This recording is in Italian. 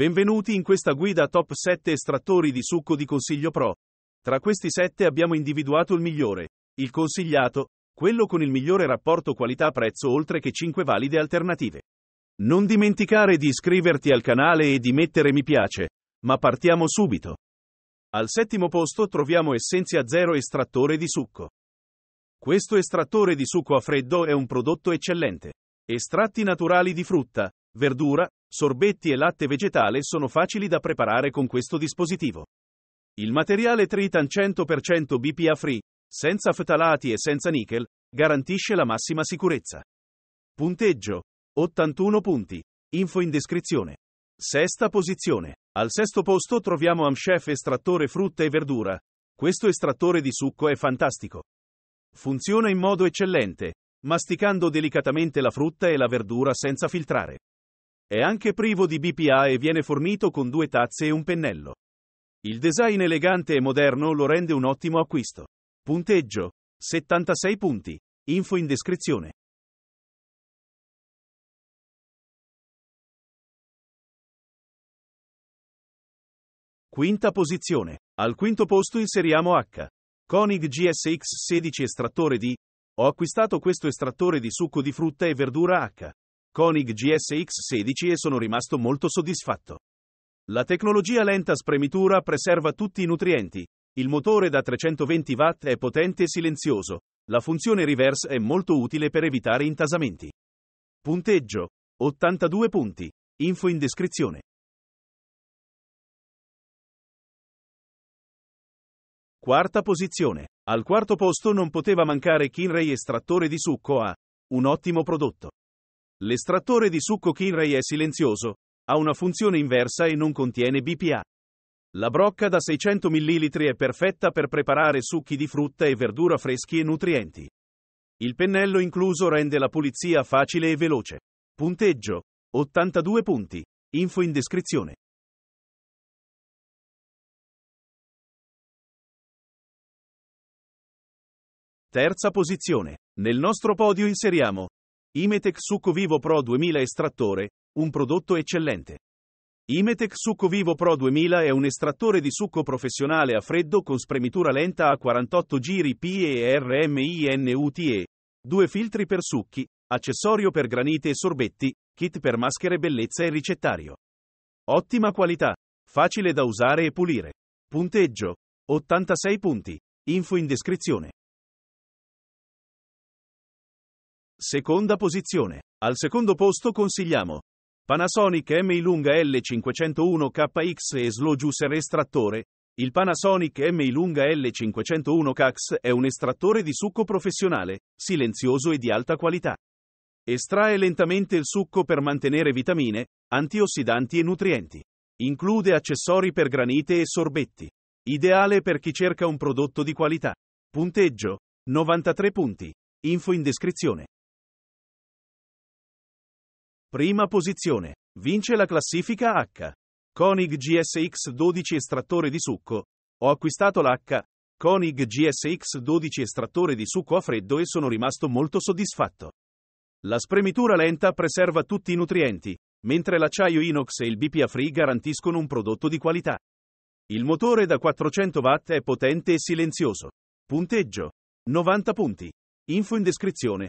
Benvenuti in questa guida top 7 estrattori di succo di Consiglio Pro. Tra questi 7 abbiamo individuato il migliore, il consigliato, quello con il migliore rapporto qualità-prezzo oltre che 5 valide alternative. Non dimenticare di iscriverti al canale e di mettere mi piace, ma partiamo subito. Al settimo posto troviamo Essenzia Zero estrattore di succo. Questo estrattore di succo a freddo è un prodotto eccellente. Estratti naturali di frutta, verdura, sorbetti e latte vegetale sono facili da preparare con questo dispositivo. Il materiale Tritan 100% BPA free, senza fetalati e senza nickel, garantisce la massima sicurezza. Punteggio 81 punti. Info in descrizione. Sesta posizione. Al sesto posto troviamo Amchef estrattore frutta e verdura. Questo estrattore di succo è fantastico. Funziona in modo eccellente, masticando delicatamente la frutta e la verdura senza filtrare. È anche privo di BPA e viene fornito con due tazze e un pennello. Il design elegante e moderno lo rende un ottimo acquisto. Punteggio 76 punti. Info in descrizione. Quinta posizione. Al quinto posto inseriamo H. Koenig GSX 16 estrattore di. Ho acquistato questo estrattore di succo di frutta e verdura H. Koenig GSX16 e sono rimasto molto soddisfatto. La tecnologia lenta spremitura preserva tutti i nutrienti. Il motore da 320 watt è potente e silenzioso. La funzione reverse è molto utile per evitare intasamenti. Punteggio 82 punti. Info in descrizione. Quarta posizione. Al quarto posto non poteva mancare Kinray estrattore di succo A. Un ottimo prodotto. L'estrattore di succo Kinray è silenzioso, ha una funzione inversa e non contiene BPA. La brocca da 600 ml è perfetta per preparare succhi di frutta e verdura freschi e nutrienti. Il pennello incluso rende la pulizia facile e veloce. Punteggio 82 punti. Info in descrizione. Terza posizione. Nel nostro podio inseriamo Imetec Succo Vivo Pro 2000 Estrattore, un prodotto eccellente. Imetec Succo Vivo Pro 2000 è un estrattore di succo professionale a freddo con spremitura lenta a 48 giri PERMINUTE, due filtri per succhi, accessorio per granite e sorbetti, kit per maschere bellezza e ricettario. Ottima qualità, facile da usare e pulire. Punteggio 86 punti. Info in descrizione. Seconda posizione. Al secondo posto consigliamo Panasonic MI Lunga L501 KX e Slow Juicer Estrattore. Il Panasonic MI Lunga L501 KX è un estrattore di succo professionale, silenzioso e di alta qualità. Estrae lentamente il succo per mantenere vitamine, antiossidanti e nutrienti. Include accessori per granite e sorbetti. Ideale per chi cerca un prodotto di qualità. Punteggio 93 punti. Info in descrizione. Prima posizione. Vince la classifica H. Koenig GSX 12 estrattore di succo. Ho acquistato l'H. Koenig GSX 12 estrattore di succo a freddo e sono rimasto molto soddisfatto. La spremitura lenta preserva tutti i nutrienti, mentre l'acciaio inox e il BPA Free garantiscono un prodotto di qualità. Il motore da 400 watt è potente e silenzioso. Punteggio 90 punti. Info in descrizione.